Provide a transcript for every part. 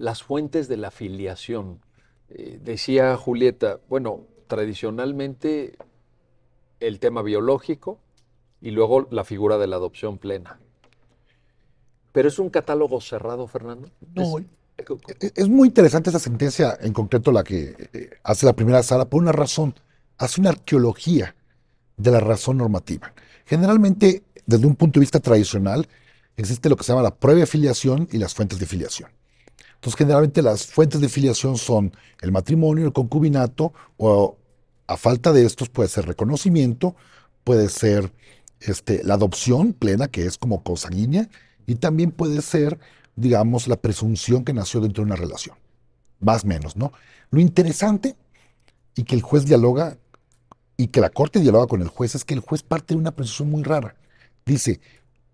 las fuentes de la filiación. Eh, decía Julieta, bueno, tradicionalmente el tema biológico y luego la figura de la adopción plena. Pero es un catálogo cerrado, Fernando. No, es, eh, eh, muy interesante esa sentencia, en concreto la que hace la primera sala, por una razón, hace una arqueología de la razón normativa. Generalmente, desde un punto de vista tradicional, existe lo que se llama la de filiación y las fuentes de filiación. Entonces, generalmente las fuentes de filiación son el matrimonio, el concubinato, o a falta de estos puede ser reconocimiento, puede ser este, la adopción plena, que es como consanguínea, y también puede ser, digamos, la presunción que nació dentro de una relación. Más o menos, ¿no? Lo interesante y que el juez dialoga y que la corte dialoga con el juez es que el juez parte de una presunción muy rara. Dice,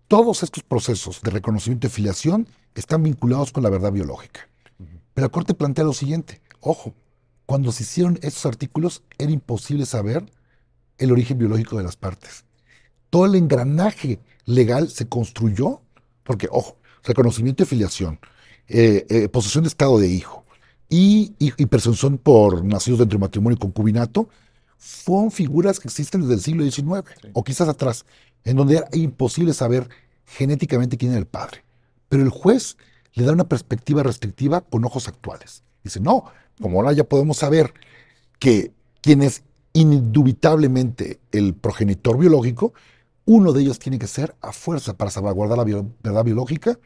todos estos procesos de reconocimiento de filiación están vinculados con la verdad biológica. Pero la Corte plantea lo siguiente, ojo, cuando se hicieron estos artículos era imposible saber el origen biológico de las partes. Todo el engranaje legal se construyó porque, ojo, reconocimiento y filiación, eh, eh, posesión de estado de hijo y, presunción por nacidos dentro del matrimonio y concubinato, son figuras que existen desde el siglo XIX o quizás atrás, en donde era imposible saber genéticamente quién era el padre. Pero el juez le da una perspectiva restrictiva con ojos actuales. Dice, no, como ahora ya podemos saber que quien es indubitablemente el progenitor biológico, uno de ellos tiene que ser a fuerza para salvaguardar la verdad biológica,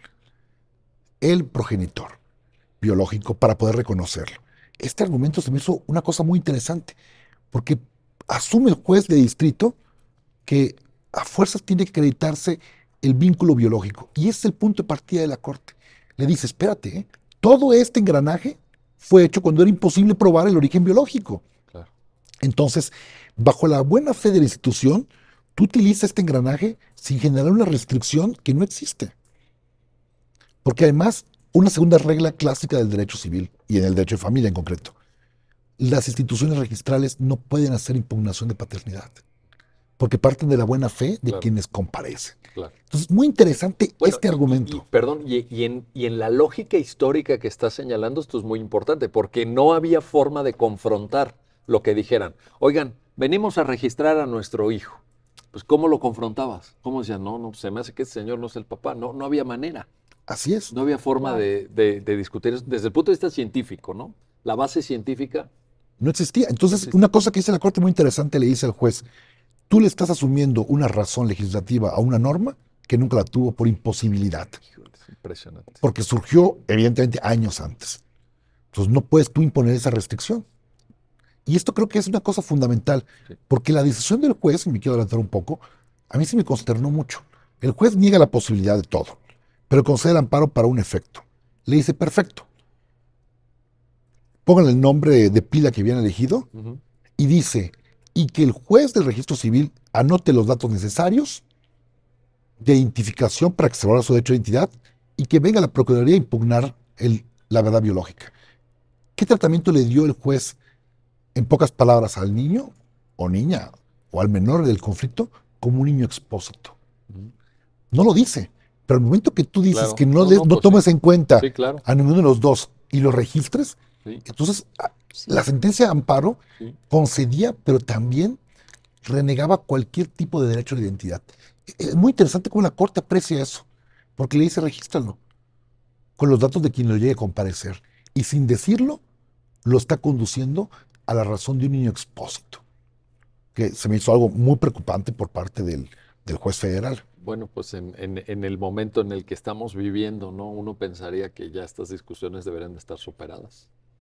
el progenitor biológico para poder reconocerlo. Este argumento se me hizo una cosa muy interesante, porque asume el juez de distrito que a fuerzas tiene que acreditarse el vínculo biológico. Y ese es el punto de partida de la corte. Le dice, espérate, ¿eh? todo este engranaje fue hecho cuando era imposible probar el origen biológico. Entonces, bajo la buena fe de la institución, tú utilizas este engranaje sin generar una restricción que no existe. Porque además, una segunda regla clásica del derecho civil y en el derecho de familia en concreto, las instituciones registrales no pueden hacer impugnación de paternidad porque parten de la buena fe de quienes comparecen. Claro. Entonces, muy interesante este argumento. perdón, y, en, la lógica histórica que estás señalando, esto es muy importante, porque no había forma de confrontar lo que dijeran. Oigan, venimos a registrar a nuestro hijo. Pues, ¿cómo lo confrontabas? ¿Cómo decías, no, no, se me hace que este señor no es el papá? No, no había manera. Así es. No había forma de, discutir eso desde el punto de vista científico, ¿no? La base científica. No existía. Entonces, una cosa que dice la Corte muy interesante, le dice al juez, tú le estás asumiendo una razón legislativa a una norma que nunca la tuvo por imposibilidad. impresionante. Porque surgió, evidentemente, años antes. Entonces no puedes tú imponer esa restricción. Y esto creo que es una cosa fundamental, porque la decisión del juez, y me quiero adelantar un poco, a mí sí me consternó mucho. El juez niega la posibilidad de todo, pero concede el amparo para un efecto. Le dice, perfecto. Pongan el nombre de pila que habían elegido y dice, y que el juez del registro civil anote los datos necesarios de identificación para que se su derecho de identidad y que venga la Procuraduría a impugnar la verdad biológica. ¿Qué tratamiento le dio el juez, en pocas palabras, al niño o niña o al menor del conflicto como un niño expósito? Mm. No lo dice, pero el momento que tú dices que no, no, pues tomes en cuenta a ninguno de los dos y los registres, entonces ah, la sentencia de amparo concedía, pero también renegaba cualquier tipo de derecho de identidad. E-, es muy interesante cómo la Corte aprecia eso, porque le dice regístralo con los datos de quien lo llegue a comparecer. Y sin decirlo, lo está conduciendo a la razón de un niño expósito, que se me hizo algo muy preocupante por parte del, juez federal. Bueno, pues en, en, el momento en el que estamos viviendo, ¿no? Uno pensaría que ya estas discusiones deberían estar superadas.